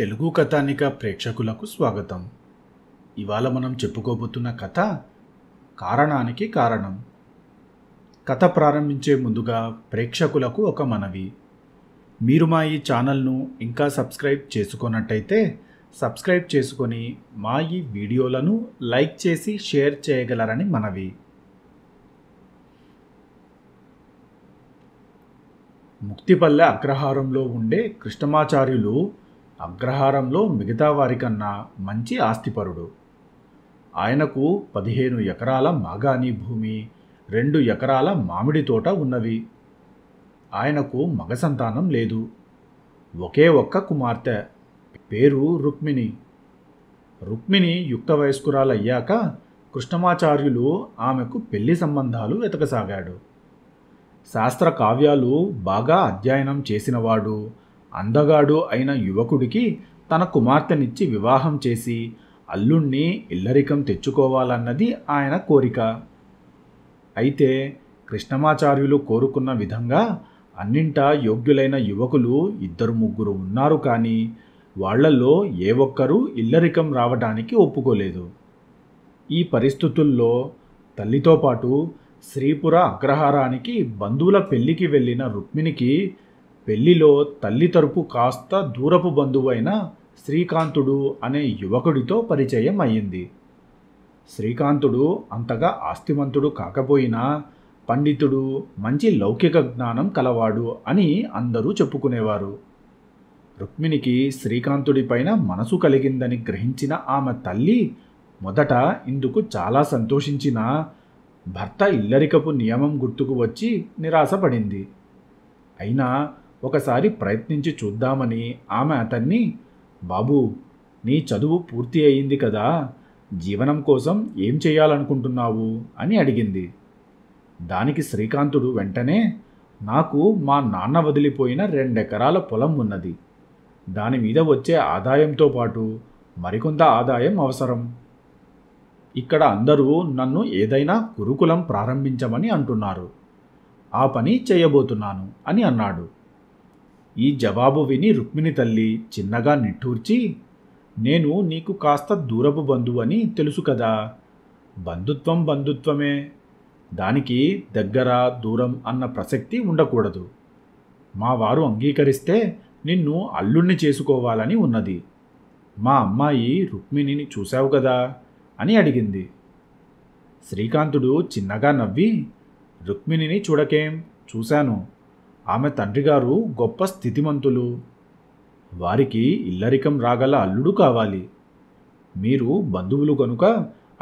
తెలుగు కథానిక ప్రేక్షకులకు స్వాగతం ఇవాళ మనం చెప్పుకోబోతున్న కథ కారణానికి కారణం కథ ప్రారంభించే ముందుగా ప్రేక్షకులకు ఒక మనవి మీరు మా ఈ ఛానల్ను ఇంకా సబ్స్క్రైబ్ చేసుకున్నట్టయితే సబ్స్క్రైబ్ చేసుకొని మా ఈ వీడియోలను లైక్ చేసి షేర్ చేయగలరని మనవి ముక్తిపల్లె అగ్రహారంలో ఉండే కృష్ణమాచార్యులు అగ్రహారంలో మిగతా వారికన్నా మంచి ఆస్తిపరుడు ఆయనకు పదిహేను ఎకరాల మాగాని భూమి రెండు ఎకరాల మామిడి తోట ఉన్నవి ఆయనకు మగ సంతానం లేదు ఒకే ఒక్క కుమార్తె పేరు రుక్మిణి రుక్మిణి యుక్త వయస్కురాలయ్యాక కృష్ణమాచార్యులు ఆమెకు పెళ్లి సంబంధాలు వెతకసాగాడు శాస్త్ర కావ్యాలు బాగా అధ్యయనం చేసినవాడు అందగాడు అయిన యువకుడికి తన కుమార్తెనిచ్చి వివాహం చేసి అల్లుణ్ణి ఇల్లరికం తెచ్చుకోవాలన్నది ఆయన కోరిక అయితే కృష్ణమాచార్యులు కోరుకున్న విధంగా అన్నింటా యోగ్యులైన యువకులు ఇద్దరు ముగ్గురు ఉన్నారు కానీ వాళ్లలో ఏ ఒక్కరూ ఇల్లరికం రావడానికి ఒప్పుకోలేదు ఈ పరిస్థితుల్లో తల్లితో పాటు శ్రీపుర అగ్రహారానికి బంధువుల పెళ్లికి వెళ్ళిన రుక్మిణికి పెళ్లిలో తల్లి తరపు కాస్త దూరపు బంధువైన శ్రీకాంతుడు అనే యువకుడితో పరిచయం అయింది శ్రీకాంతుడు అంతగా ఆస్తిమంతుడు కాకపోయినా పండితుడు మంచి లౌకిక జ్ఞానం కలవాడు అని అందరూ చెప్పుకునేవారు రుక్మిణికి శ్రీకాంతుడిపైన మనసు కలిగిందని గ్రహించిన ఆమె తల్లి మొదట ఇందుకు చాలా సంతోషించిన భర్త ఇల్లరికపు నియమం గుర్తుకు వచ్చి నిరాశపడింది అయినా ఒకసారి ప్రయత్నించి చూద్దామని ఆమె అతన్ని బాబు నీ చదువు పూర్తి అయింది కదా జీవనం కోసం ఏం చేయాలనుకుంటున్నావు అని అడిగింది దానికి శ్రీకాంతుడు వెంటనే నాకు మా నాన్న వదిలిపోయిన రెండెకరాల పొలం ఉన్నది దాని మీద వచ్చే ఆదాయంతో పాటు మరికొంత ఆదాయం అవసరం ఇక్కడ అందరూ నన్ను ఏదైనా గురుకులం ప్రారంభించమని అంటున్నారు ఆ పని చేయబోతున్నాను అని అన్నాడు ఈ జవాబు విని రుక్మిణి తల్లి చిన్నగా నిట్టూర్చి నేను నీకు కాస్త దూరపు బంధువు అని తెలుసు కదా బంధుత్వం బంధుత్వమే దానికి దగ్గర దూరం అన్న ప్రసక్తి ఉండకూడదు మా వారు అంగీకరిస్తే నిన్ను అల్లుణ్ణి చేసుకోవాలని ఉన్నది మా అమ్మాయి రుక్మిణిని చూశావు కదా అని అడిగింది శ్రీకాంతుడు చిన్నగా నవ్వి రుక్మిణిని చూడకేం చూశాను ఆమె తండ్రిగారు గొప్ప స్థితిమంతులు వారికి ఇల్లరికం రాగల అల్లుడు కావాలి మీరు బంధువులు కనుక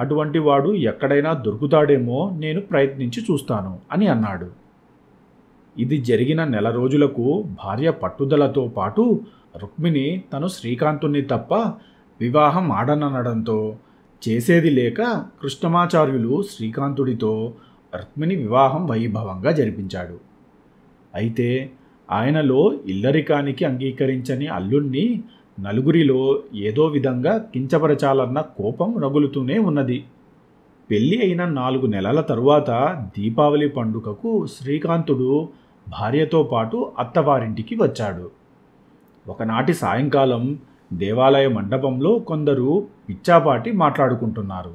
అటువంటి వాడు ఎక్కడైనా దొరుకుతాడేమో నేను ప్రయత్నించి చూస్తాను అని అన్నాడు ఇది జరిగిన నెల రోజులకు భార్య పట్టుదలతో పాటు రుక్మిణి తను శ్రీకాంతుణ్ణి తప్ప వివాహం ఆడననడంతో చేసేది లేక కృష్ణమాచార్యులు శ్రీకాంతుడితో రుక్మిణి వివాహం వైభవంగా జరిపించాడు అయితే ఆయనలో ఇల్లరికానికి అంగీకరించని అల్లుణ్ణి నలుగురిలో ఏదో విధంగా కించపరచాలన్న కోపం రగులుతూనే ఉన్నది పెళ్ళి అయిన నాలుగు నెలల తరువాత దీపావళి పండుగకు శ్రీకాంతుడు భార్యతో పాటు అత్తవారింటికి వచ్చాడు ఒకనాటి సాయంకాలం దేవాలయ మండపంలో కొందరు పిచ్చాపాటి మాట్లాడుకుంటున్నారు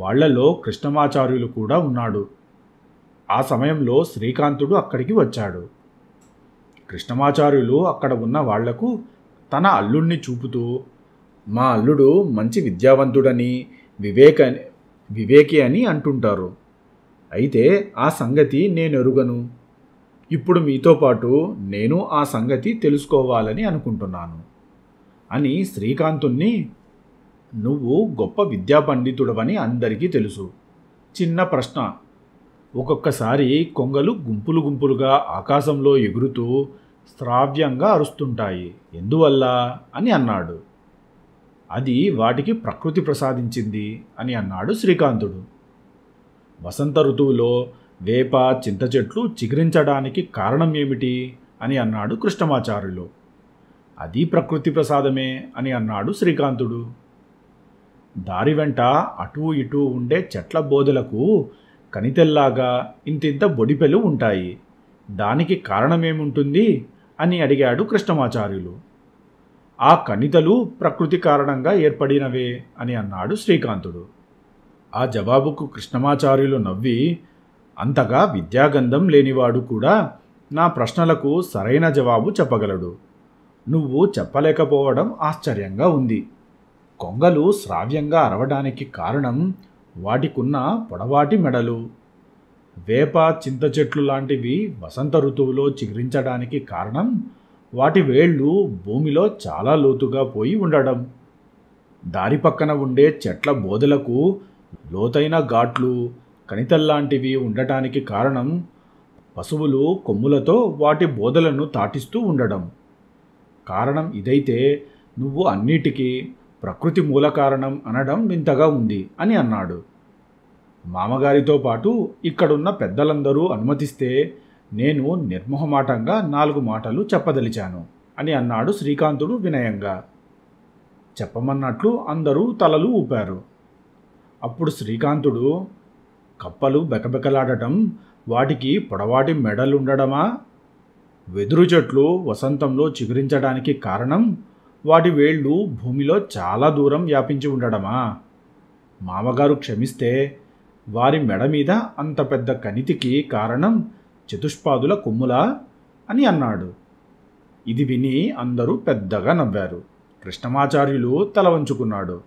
వాళ్లలో కృష్ణమాచార్యులు కూడా ఉన్నాడు ఆ సమయంలో శ్రీకాంతుడు అక్కడికి వచ్చాడు కృష్ణమాచార్యులు అక్కడ ఉన్న వాళ్లకు తన అల్లుణ్ణి చూపుతూ మా అల్లుడు మంచి విద్యావంతుడని వివేక వివేకి అని అంటుంటారు అయితే ఆ సంగతి నేనెరుగను ఇప్పుడు మీతో పాటు నేను ఆ సంగతి తెలుసుకోవాలని అనుకుంటున్నాను అని శ్రీకాంతుణ్ణి నువ్వు గొప్ప విద్యాపండితుడవని అందరికీ తెలుసు చిన్న ప్రశ్న ఒక్కొక్కసారి కొంగలు గుంపులు గుంపులుగా ఆకాశంలో ఎగురుతూ శ్రావ్యంగా అరుస్తుంటాయి ఎందువల్ల అని అన్నాడు అది వాటికి ప్రకృతి ప్రసాదించింది అని అన్నాడు శ్రీకాంతుడు వసంత ఋతువులో వేప చింత చెట్లు చిగురించడానికి కారణం ఏమిటి అని అన్నాడు కృష్ణమాచార్యులు అది ప్రకృతి ప్రసాదమే అని అన్నాడు శ్రీకాంతుడు దారి వెంట అటూ ఇటూ ఉండే చెట్ల బోధలకు కనితెల్లాగా ఇంతింత బొడిపెలు ఉంటాయి దానికి కారణమేముంటుంది అని అడిగాడు కృష్ణమాచార్యులు ఆ కణితలు ప్రకృతి కారణంగా ఏర్పడినవే అని అన్నాడు శ్రీకాంతుడు ఆ జవాబుకు కృష్ణమాచార్యులు నవ్వి అంతగా విద్యాగంధం లేనివాడు కూడా నా ప్రశ్నలకు సరైన జవాబు చెప్పగలడు నువ్వు చెప్పలేకపోవడం ఆశ్చర్యంగా ఉంది కొంగలు శ్రావ్యంగా అరవడానికి కారణం వాటికున్న పొడవాటి మెడలు వేప చింత చెట్లు లాంటివి వసంత ఋతువులో చిగురించడానికి కారణం వాటి వేళ్ళు భూమిలో చాలా లోతుగా పోయి ఉండడం దారి పక్కన ఉండే చెట్ల బోధలకు లోతైన ఘాట్లు కణితల్లాంటివి ఉండటానికి కారణం పశువులు కొమ్ములతో వాటి బోధలను తాటిస్తూ ఉండడం కారణం ఇదైతే నువ్వు అన్నిటికీ ప్రకృతి మూల కారణం అనడం వింతగా ఉంది అని అన్నాడు మామగారితో పాటు ఇక్కడున్న పెద్దలందరూ అనుమతిస్తే నేను నిర్మోహమాటంగా నాలుగు మాటలు చెప్పదలిచాను అని అన్నాడు శ్రీకాంతుడు వినయంగా చెప్పమన్నట్లు అందరూ తలలు ఊపారు అప్పుడు శ్రీకాంతుడు కప్పలు బెకబెకలాడటం వాటికి పొడవాటి మెడలుండడమా వెదురు చెట్లు వసంతంలో చిగురించడానికి కారణం వాటి వేళ్ళు భూమిలో చాలా దూరం వ్యాపించి ఉండడమా మామగారు క్షమిస్తే వారి మెడ మీద అంత పెద్ద కణితికి కారణం చతుష్పాదుల కొమ్ములా అని అన్నాడు ఇది విని అందరూ పెద్దగా నవ్వారు కృష్ణమాచార్యులు తల వంచుకున్నాడు